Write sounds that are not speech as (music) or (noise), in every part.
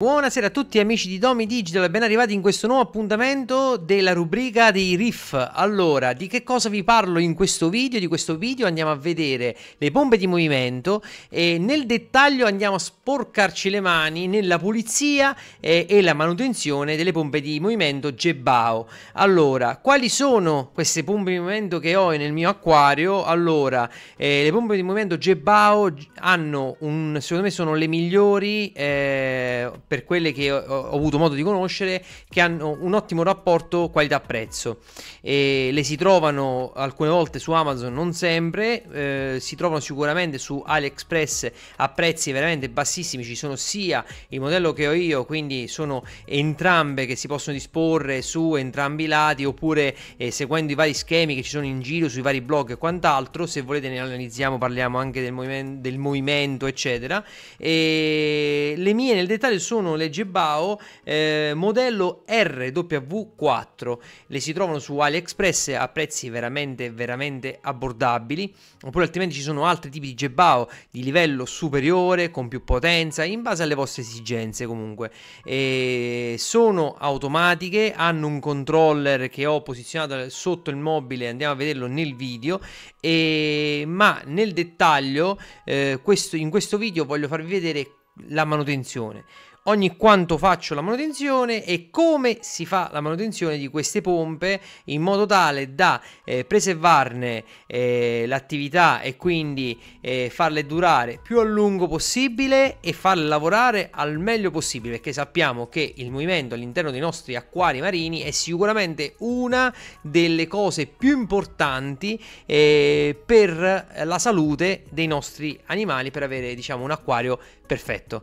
Buonasera a tutti amici di Domi Digital e ben arrivati in questo nuovo appuntamento della rubrica dei riff. Allora, di che cosa vi parlo in questo video? Di questo video andiamo a vedere le pompe di movimento e nel dettaglio andiamo a sporcarci le mani nella pulizia e, e la manutenzione delle pompe di movimento Gebao. Allora, quali sono queste pompe di movimento che ho nel mio acquario? Allora, eh, le pompe di movimento Gebao hanno un, secondo me sono le migliori eh, per quelle che ho, ho avuto modo di conoscere, che hanno un ottimo rapporto qualità-prezzo. E le si trovano alcune volte su Amazon, non sempre, eh, si trovano sicuramente su AliExpress a prezzi veramente bassissimi. Ci sono sia il modello che ho io, quindi sono entrambe che si possono disporre su entrambi i lati, oppure eh, seguendo i vari schemi che ci sono in giro sui vari blog e quant'altro. Se volete, ne analizziamo, parliamo anche del, movimento, del movimento eccetera. E le mie nel dettaglio sono sono le Gebao eh, modello RW4. Le si trovano su AliExpress a prezzi veramente, veramente abbordabili. Oppure altrimenti ci sono altri tipi di Gebao di livello superiore, con più potenza, in base alle vostre esigenze comunque. E sono automatiche, hanno un controller che ho posizionato sotto il mobile, andiamo a vederlo nel video. E... Ma nel dettaglio, eh, questo, in questo video voglio farvi vedere la manutenzione ogni quanto faccio la manutenzione e come si fa la manutenzione di queste pompe in modo tale da eh, preservarne eh, l'attività e quindi eh, farle durare più a lungo possibile e farle lavorare al meglio possibile perché sappiamo che il movimento all'interno dei nostri acquari marini è sicuramente una delle cose più importanti eh, per la salute dei nostri animali per avere diciamo un acquario perfetto.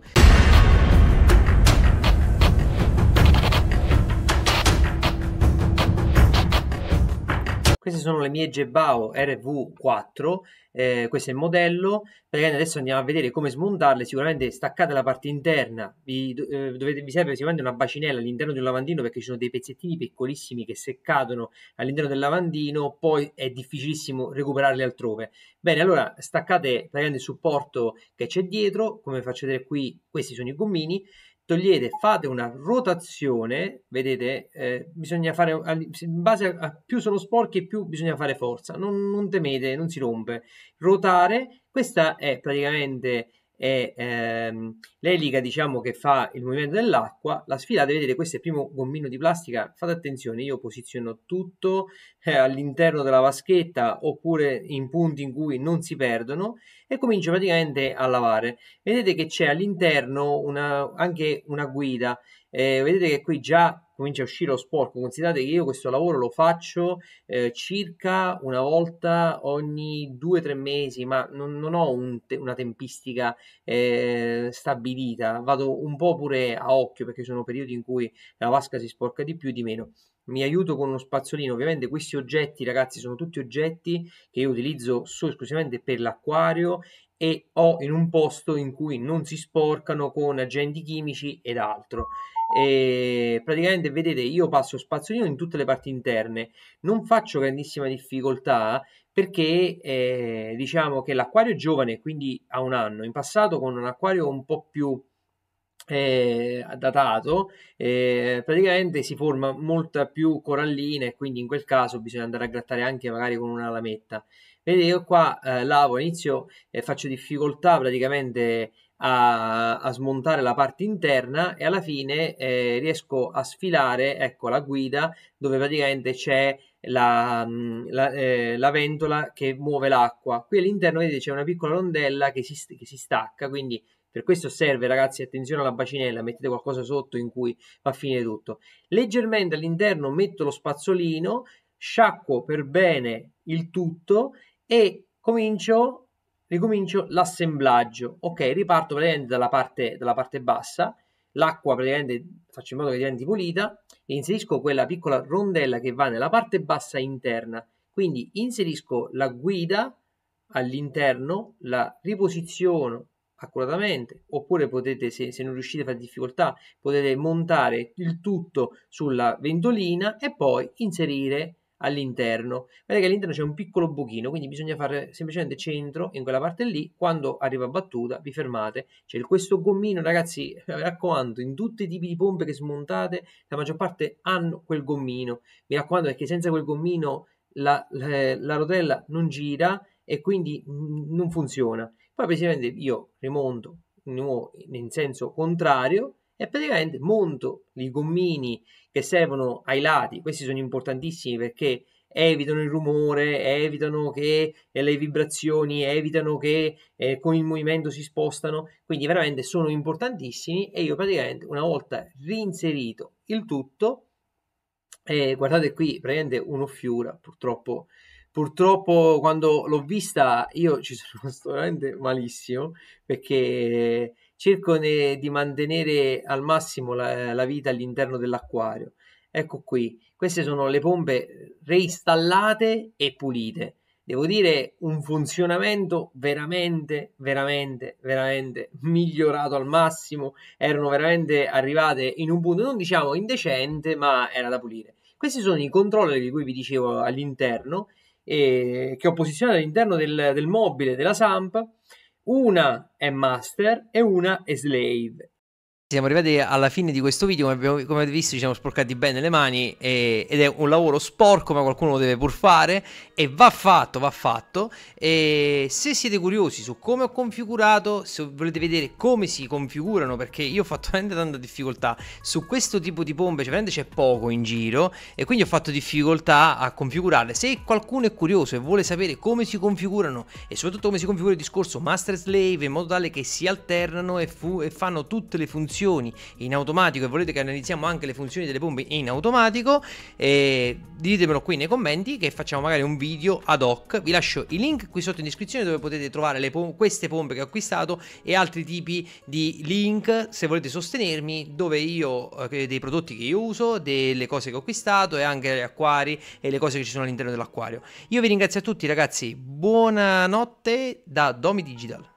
Queste sono le mie Gebao RV4, eh, questo è il modello, praticamente adesso andiamo a vedere come smontarle, sicuramente staccate la parte interna, vi, eh, dovete, vi serve sicuramente una bacinella all'interno di un lavandino perché ci sono dei pezzettini piccolissimi che se cadono all'interno del lavandino poi è difficilissimo recuperarli altrove. Bene, allora staccate praticamente il supporto che c'è dietro, come faccio vedere qui questi sono i gommini, togliete, fate una rotazione, vedete, eh, bisogna fare, in base a, a, più sono sporchi più bisogna fare forza, non, non temete, non si rompe. Rotare, questa è praticamente e ehm, l'elica diciamo che fa il movimento dell'acqua la sfilata vedete questo è il primo gommino di plastica fate attenzione io posiziono tutto eh, all'interno della vaschetta oppure in punti in cui non si perdono e comincio praticamente a lavare vedete che c'è all'interno una, anche una guida eh, vedete che qui già comincia a uscire lo sporco. Considerate che io questo lavoro lo faccio eh, circa una volta ogni due o tre mesi, ma non, non ho un te- una tempistica eh, stabilita. Vado un po' pure a occhio perché sono periodi in cui la vasca si sporca di più e di meno. Mi aiuto con uno spazzolino. Ovviamente questi oggetti, ragazzi, sono tutti oggetti che io utilizzo solo esclusivamente per l'acquario e ho in un posto in cui non si sporcano con agenti chimici ed altro e praticamente vedete io passo spazzolino in tutte le parti interne non faccio grandissima difficoltà perché eh, diciamo che l'acquario è giovane quindi ha un anno in passato con un acquario un po' più eh, datato eh, praticamente si forma molta più corallina e quindi in quel caso bisogna andare a grattare anche magari con una lametta vedete io qua eh, lavo inizio e faccio difficoltà praticamente a, a, smontare la parte interna e alla fine eh, riesco a sfilare ecco, la guida dove praticamente c'è la, mm, la, eh, la, ventola che muove l'acqua. Qui all'interno vedete c'è una piccola rondella che si, che si stacca, quindi per questo serve, ragazzi, attenzione alla bacinella, mettete qualcosa sotto in cui va a finire tutto. Leggermente all'interno metto lo spazzolino, sciacquo per bene il tutto e comincio ricomincio l'assemblaggio. Ok, riparto praticamente dalla parte, dalla parte bassa, l'acqua praticamente faccio in modo che diventi pulita e inserisco quella piccola rondella che va nella parte bassa interna. Quindi inserisco la guida all'interno, la riposiziono accuratamente oppure potete se, se non riuscite a fare difficoltà potete montare il tutto sulla ventolina e poi inserire all'interno. Vedete che all'interno c'è un piccolo buchino, quindi bisogna fare semplicemente centro in quella parte lì. Quando arriva battuta, vi fermate. C'è questo gommino, ragazzi. (laughs) Mi raccomando, in tutti i tipi di pompe che smontate, la maggior parte hanno quel gommino. Mi raccomando, perché senza quel gommino la, la, la rotella non gira e quindi non funziona. Poi, praticamente, io rimonto in senso contrario e praticamente monto i gommini che servono ai lati, questi sono importantissimi perché evitano il rumore, evitano che le vibrazioni, evitano che eh, con il movimento si spostano, quindi veramente sono importantissimi e io praticamente una volta reinserito il tutto, eh, guardate qui, praticamente un'offiura purtroppo purtroppo quando l'ho vista io ci sono rimasto veramente malissimo perché cerco ne, di mantenere al massimo la, la vita all'interno dell'acquario. Ecco qui, queste sono le pompe reinstallate e pulite devo dire, un funzionamento veramente, veramente, veramente migliorato al massimo. Erano veramente arrivate in un punto, non diciamo indecente, ma era da pulire. Questi sono i controller di cui vi dicevo all'interno eh, che ho posizionato all'interno del, del mobile della SAMP, una è master e una è slave siamo arrivati alla fine di questo video, come, abbiamo, come avete visto ci siamo sporcati bene le mani e, ed è un lavoro sporco ma qualcuno lo deve pur fare e va fatto, va fatto e se siete curiosi su come ho configurato, se volete vedere come si configurano perché io ho fatto veramente tanta difficoltà su questo tipo di pompe, cioè veramente c'è poco in giro e quindi ho fatto difficoltà a configurarle, se qualcuno è curioso e vuole sapere come si configurano e soprattutto come si configura il discorso master slave in modo tale che si alternano e, e fanno tutte le funzioni funzioni in automatico e volete che analizziamo anche le funzioni delle pompe in automatico, eh, ditemelo qui nei commenti che facciamo magari un video ad hoc. Vi lascio i link qui sotto in descrizione dove potete trovare pom- queste pompe che ho acquistato e altri tipi di link se volete sostenermi dove io eh, dei prodotti che io uso, delle cose che ho acquistato e anche gli acquari e le cose che ci sono all'interno dell'acquario. Io vi ringrazio a tutti ragazzi, buonanotte da Domi Digital.